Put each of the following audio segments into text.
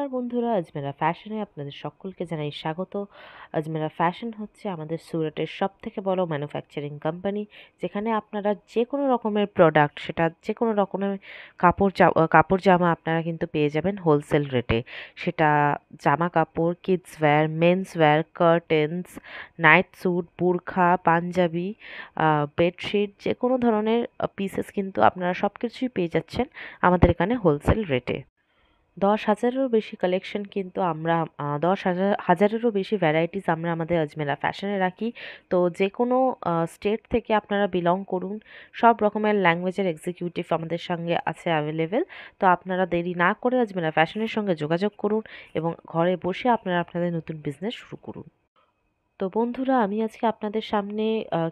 নমস্কার বন্ধুরা আজমেরা ফ্যাশনে আপনাদের সকলকে জানাই স্বাগত আজমেরা ফ্যাশন হচ্ছে আমাদের সুরাটের সব থেকে বড় ম্যানুফ্যাকচারিং কোম্পানি যেখানে আপনারা যে কোনো রকমের প্রোডাক্ট সেটা যে কোনো রকমের কাপড় জামা কাপড় জামা আপনারা কিন্তু পেয়ে যাবেন হোলসেল রেটে সেটা জামা কাপড় kids wear men's wear curtains night suit বুরখা পাঞ্জাবি বেডশিট যে কোনো ধরনের পিসেস কিন্তু আপনারা সব কিছুই পেয়ে যাচ্ছেন আমাদের এখানে হোলসেল রেটে দশ হাজারেরও বেশি কালেকশন কিন্তু আমরা দশ হাজার হাজারেরও বেশি ভ্যারাইটিস আমরা আমাদের আজমেরা ফ্যাশনে রাখি তো যে কোনো স্টেট থেকে আপনারা বিলং করুন সব রকমের ল্যাঙ্গুয়েজের এক্সিকিউটিভ আমাদের সঙ্গে আছে অ্যাভেলেবেল তো আপনারা দেরি না করে আজমেরা ফ্যাশনের সঙ্গে যোগাযোগ করুন এবং ঘরে বসে আপনারা আপনাদের নতুন বিজনেস শুরু করুন তো বন্ধুরা আমি আজকে আপনাদের সামনে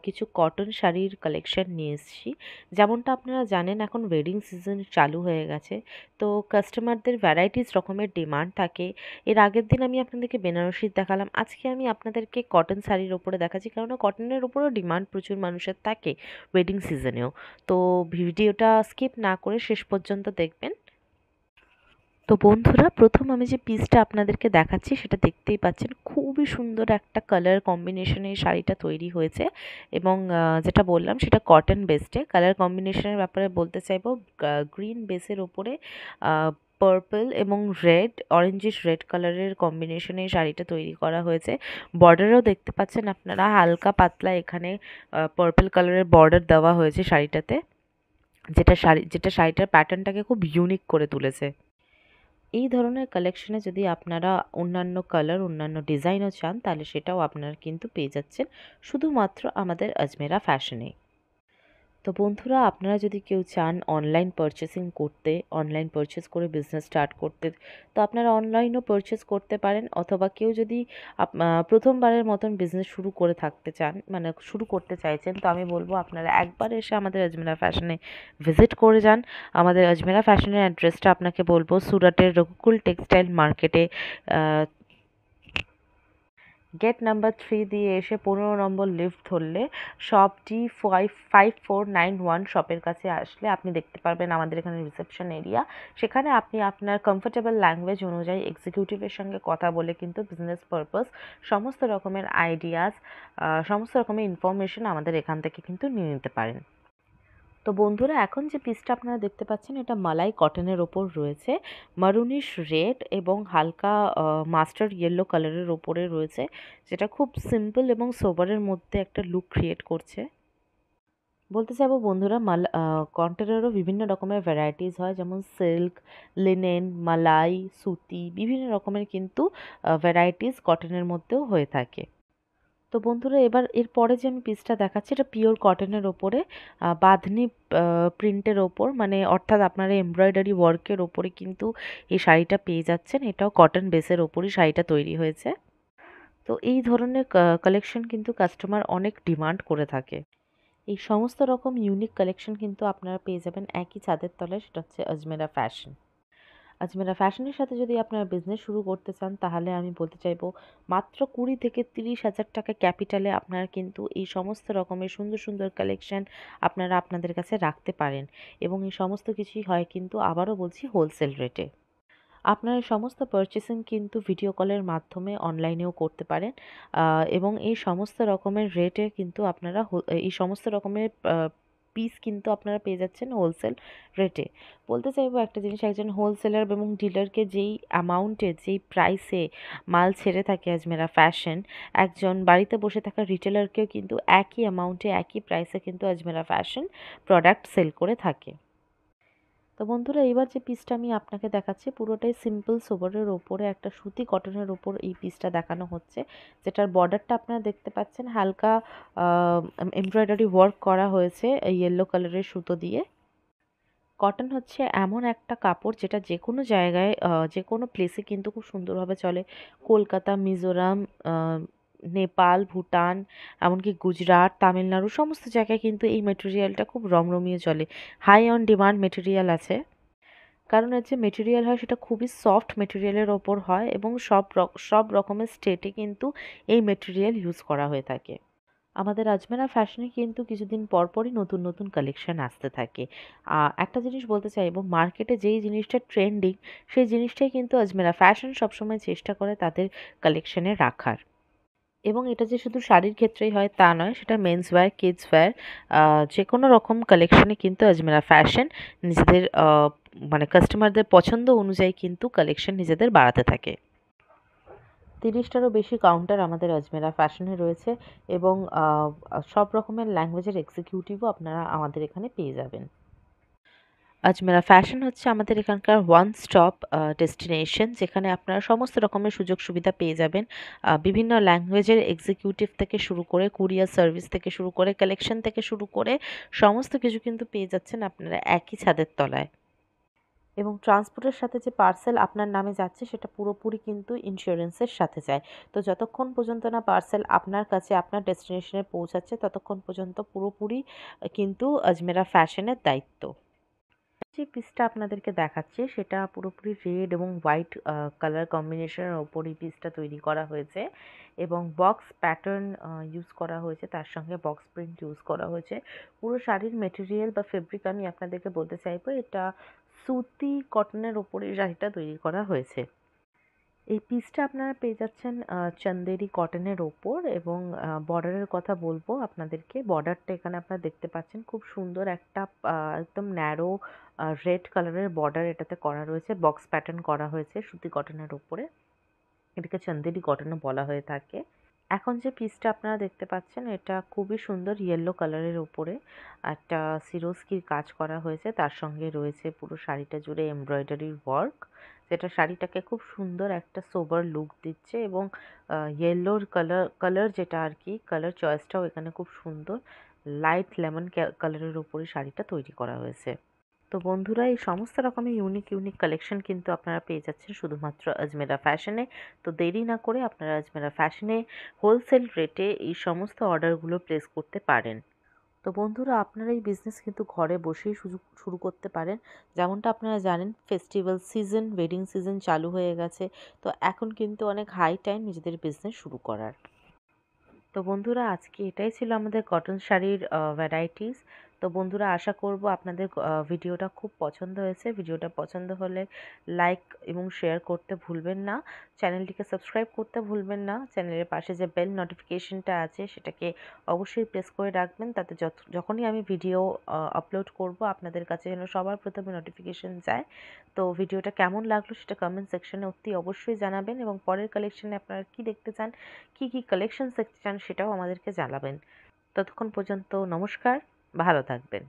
কিছু কটন শাড়ির কালেকশন নিয়ে এসেছি যেমনটা আপনারা জানেন এখন ওয়েডিং সিজন চালু হয়ে গেছে তো কাস্টমারদের ভ্যারাইটিস রকমের ডিমান্ড থাকে এর আগের দিন আমি আপনাদেরকে বেনারসি দেখালাম আজকে আমি আপনাদেরকে কটন শাড়ির ওপরে দেখাচ্ছি কারণ কটনের ওপরেও ডিমান্ড প্রচুর মানুষের থাকে ওয়েডিং সিজনেও তো ভিডিওটা স্কিপ না করে শেষ পর্যন্ত দেখবেন তো বন্ধুরা প্রথম আমি যে পিসটা আপনাদেরকে দেখাচ্ছি সেটা দেখতেই পাচ্ছেন খুবই সুন্দর একটা কালার কম্বিনেশনে শাড়িটা তৈরি হয়েছে এবং যেটা বললাম সেটা কটন বেস্টে কালার কম্বিনেশনের ব্যাপারে বলতে চাইবো গ্রিন বেসের ওপরে পার্পল এবং রেড অরেঞ্জিশ রেড কালারের কম্বিনেশনে শাড়িটা তৈরি করা হয়েছে বর্ডারও দেখতে পাচ্ছেন আপনারা হালকা পাতলা এখানে পার্পল কালারের বর্ডার দেওয়া হয়েছে শাড়িটাতে যেটা শাড়ি যেটা শাড়িটার প্যাটার্নটাকে খুব ইউনিক করে তুলেছে এই ধরনের কালেকশনে যদি আপনারা অন্যান্য কালার অন্যান্য ডিজাইনও চান তাহলে সেটাও আপনারা কিন্তু পেয়ে যাচ্ছেন শুধুমাত্র আমাদের আজমেরা ফ্যাশনে তো বন্ধুরা আপনারা যদি কেউ চান অনলাইন পারচেসিং করতে অনলাইন পারচেস করে বিজনেস স্টার্ট করতে তো আপনারা অনলাইনও পারচেস করতে পারেন অথবা কেউ যদি প্রথমবারের মতন বিজনেস শুরু করে থাকতে চান মানে শুরু করতে চাইছেন তো আমি বলবো আপনারা একবার এসে আমাদের আজমেরা ফ্যাশনে ভিজিট করে যান আমাদের আজমেরা ফ্যাশনের অ্যাড্রেসটা আপনাকে বলবো সুরাটের রঘুকুল টেক্সটাইল মার্কেটে গেট নাম্বার থ্রি দিয়ে এসে পনেরো নম্বর লিফট ধরলে shop D five five four nine one শপের কাছে আসলে আপনি দেখতে পারবেন আমাদের এখানে রিসেপশন এরিয়া সেখানে আপনি আপনার কমফোর্টেবল ল্যাঙ্গুয়েজ অনুযায়ী এক্সিকিউটিভের সঙ্গে কথা বলে কিন্তু বিজনেস পারপাস সমস্ত রকমের আইডিয়াস সমস্ত রকমের ইনফরমেশন আমাদের এখান থেকে কিন্তু নিয়ে নিতে পারেন তো বন্ধুরা এখন যে পিসটা আপনারা দেখতে পাচ্ছেন এটা মালাই কটনের ওপর রয়েছে মারুনিশ রেড এবং হালকা মাস্টার ইয়েলো কালারের ওপরে রয়েছে যেটা খুব সিম্পল এবং সোবারের মধ্যে একটা লুক ক্রিয়েট করছে বলতে চাইবো বন্ধুরা মাল কন্টেনারেরও বিভিন্ন রকমের ভ্যারাইটিস হয় যেমন সিল্ক লিনেন মালাই সুতি বিভিন্ন রকমের কিন্তু ভ্যারাইটিস কটনের মধ্যেও হয়ে থাকে তো বন্ধুরা এবার এর পরে যে আমি পিসটা দেখাচ্ছি এটা পিওর কটনের ওপরে বাঁধনি প্রিন্টের ওপর মানে অর্থাৎ আপনারা এমব্রয়ডারি ওয়ার্কের ওপরে কিন্তু এই শাড়িটা পেয়ে যাচ্ছেন এটাও কটন বেসের ওপরই শাড়িটা তৈরি হয়েছে তো এই ধরনের কালেকশন কিন্তু কাস্টমার অনেক ডিমান্ড করে থাকে এই সমস্ত রকম ইউনিক কালেকশন কিন্তু আপনারা পেয়ে যাবেন একই ছাদের তলায় সেটা হচ্ছে আজমেরা ফ্যাশন আজমেরা ফ্যাশনের সাথে যদি আপনারা বিজনেস শুরু করতে চান তাহলে আমি বলতে চাইব মাত্র কুড়ি থেকে তিরিশ হাজার টাকা ক্যাপিটালে আপনারা কিন্তু এই সমস্ত রকমের সুন্দর সুন্দর কালেকশন আপনারা আপনাদের কাছে রাখতে পারেন এবং এই সমস্ত কিছুই হয় কিন্তু আবারও বলছি হোলসেল রেটে আপনার সমস্ত পারচেসিং কিন্তু ভিডিও কলের মাধ্যমে অনলাইনেও করতে পারেন এবং এই সমস্ত রকমের রেটে কিন্তু আপনারা এই সমস্ত রকমের পিস কিন্তু আপনারা পেয়ে যাচ্ছেন হোলসেল রেটে বলতে চাইবো একটা জিনিস একজন হোলসেলার এবং ডিলারকে যেই অ্যামাউন্টে যেই প্রাইসে মাল ছেড়ে থাকে আজমেরা ফ্যাশন একজন বাড়িতে বসে থাকা রিটেলারকেও কিন্তু একই অ্যামাউন্টে একই প্রাইসে কিন্তু আজমেরা ফ্যাশন প্রোডাক্ট সেল করে থাকে তো বন্ধুরা এবার যে পিসটা আমি আপনাকে দেখাচ্ছি পুরোটাই সিম্পল সোবরের ওপরে একটা সুতি কটনের ওপর এই পিসটা দেখানো হচ্ছে যেটার বর্ডারটা আপনারা দেখতে পাচ্ছেন হালকা এমব্রয়ডারি ওয়ার্ক করা হয়েছে ইয়েলো কালারের সুতো দিয়ে কটন হচ্ছে এমন একটা কাপড় যেটা যে কোনো জায়গায় যে কোনো প্লেসে কিন্তু খুব সুন্দরভাবে চলে কলকাতা মিজোরাম নেপাল ভুটান এমনকি গুজরাট তামিলনাড়ু সমস্ত জায়গায় কিন্তু এই মেটেরিয়ালটা খুব রমরমিয়ে চলে হাই অন ডিমান্ড মেটেরিয়াল আছে কারণ এর যে মেটেরিয়াল হয় সেটা খুবই সফট মেটেরিয়ালের ওপর হয় এবং সব সব রকমের স্টেটে কিন্তু এই মেটেরিয়াল ইউজ করা হয়ে থাকে আমাদের আজমেরা ফ্যাশনে কিন্তু কিছুদিন পরপরই নতুন নতুন কালেকশন আসতে থাকে একটা জিনিস বলতে চাইবো মার্কেটে যেই জিনিসটা ট্রেন্ডিং সেই জিনিসটাই কিন্তু আজমেরা ফ্যাশন সবসময় চেষ্টা করে তাদের কালেকশানে রাখার এবং এটা যে শুধু শাড়ির ক্ষেত্রেই হয় তা নয় সেটা মেন্স ওয়্যার কিডস ওয়্যার যে কোনো রকম কালেকশনে কিন্তু আজমেরা ফ্যাশন নিজেদের মানে কাস্টমারদের পছন্দ অনুযায়ী কিন্তু কালেকশন নিজেদের বাড়াতে থাকে তিরিশটারও বেশি কাউন্টার আমাদের আজমেরা ফ্যাশনে রয়েছে এবং সব রকমের ল্যাঙ্গুয়েজের এক্সিকিউটিভও আপনারা আমাদের এখানে পেয়ে যাবেন আজমেরা ফ্যাশন হচ্ছে আমাদের এখানকার ওয়ান স্টপ ডেস্টিনেশন যেখানে আপনারা সমস্ত রকমের সুযোগ সুবিধা পেয়ে যাবেন বিভিন্ন ল্যাঙ্গুয়েজের এক্সিকিউটিভ থেকে শুরু করে কুরিয়ার সার্ভিস থেকে শুরু করে কালেকশন থেকে শুরু করে সমস্ত কিছু কিন্তু পেয়ে যাচ্ছেন আপনারা একই ছাদের তলায় এবং ট্রান্সপোর্টের সাথে যে পার্সেল আপনার নামে যাচ্ছে সেটা পুরোপুরি কিন্তু ইন্স্যুরেন্সের সাথে যায় তো যতক্ষণ পর্যন্ত না পার্সেল আপনার কাছে আপনার ডেস্টিনেশনে পৌঁছাচ্ছে ততক্ষণ পর্যন্ত পুরোপুরি কিন্তু আজমেরা ফ্যাশনের দায়িত্ব যে পিসটা আপনাদেরকে দেখাচ্ছি সেটা পুরোপুরি রেড এবং হোয়াইট কালার কম্বিনেশনের ওপর এই পিসটা তৈরি করা হয়েছে এবং বক্স প্যাটার্ন ইউজ করা হয়েছে তার সঙ্গে বক্স প্রিন্ট ইউজ করা হয়েছে পুরো শাড়ির মেটেরিয়াল বা ফেব্রিক আমি আপনাদেরকে বলতে চাইবো এটা সুতি কটনের ওপরে শাড়িটা তৈরি করা হয়েছে এই পিসটা আপনারা পেয়ে যাচ্ছেন চন্দেরি কটনের ওপর এবং বর্ডারের কথা বলবো আপনাদেরকে বর্ডারটা এখানে আপনারা দেখতে পাচ্ছেন খুব সুন্দর একটা একদম ন্যারো রেড কালারের বর্ডার এটাতে করা রয়েছে বক্স প্যাটার্ন করা হয়েছে সুতি কটনের ওপরে এটাকে চন্দেরি কটনও বলা হয়ে থাকে এখন যে পিসটা আপনারা দেখতে পাচ্ছেন এটা খুবই সুন্দর ইয়েলো কালারের ওপরে একটা সিরোস্কির কাজ করা হয়েছে তার সঙ্গে রয়েছে পুরো শাড়িটা জুড়ে এমব্রয়ডারির ওয়ার্ক যেটা শাড়িটাকে খুব সুন্দর একটা সোবার লুক দিচ্ছে এবং ইয়েলোর কালার কালার যেটা আর কি কালার চয়েসটাও এখানে খুব সুন্দর লাইট লেমন কালারের উপরে শাড়িটা তৈরি করা হয়েছে তো বন্ধুরা এই সমস্ত রকমের ইউনিক ইউনিক কালেকশন কিন্তু আপনারা পেয়ে যাচ্ছেন শুধুমাত্র আজমেরা ফ্যাশনে তো দেরি না করে আপনারা আজমেরা ফ্যাশনে হোলসেল রেটে এই সমস্ত অর্ডারগুলো প্লেস করতে পারেন তো বন্ধুরা আপনারা এই বিজনেস কিন্তু ঘরে বসেই শুরু করতে পারেন যেমনটা আপনারা জানেন ফেস্টিভ্যাল সিজন ওয়েডিং সিজন চালু হয়ে গেছে তো এখন কিন্তু অনেক হাই টাইম নিজেদের বিজনেস শুরু করার তো বন্ধুরা আজকে এটাই ছিল আমাদের কটন শাড়ির ভ্যারাইটিস তো বন্ধুরা আশা করব আপনাদের ভিডিওটা খুব পছন্দ হয়েছে ভিডিওটা পছন্দ হলে লাইক এবং শেয়ার করতে ভুলবেন না চ্যানেলটিকে সাবস্ক্রাইব করতে ভুলবেন না চ্যানেলের পাশে যে বেল নোটিফিকেশনটা আছে সেটাকে অবশ্যই প্রেস করে রাখবেন তাতে যখনই আমি ভিডিও আপলোড করব আপনাদের কাছে যেন সবার প্রথমে নোটিফিকেশন যায় তো ভিডিওটা কেমন লাগলো সেটা কমেন্ট সেকশনে অতি অবশ্যই জানাবেন এবং পরের কালেকশনে আপনারা কি দেখতে চান কি কি কালেকশন দেখতে চান সেটাও আমাদেরকে জানাবেন ততক্ষণ পর্যন্ত নমস্কার ভালো থাকবেন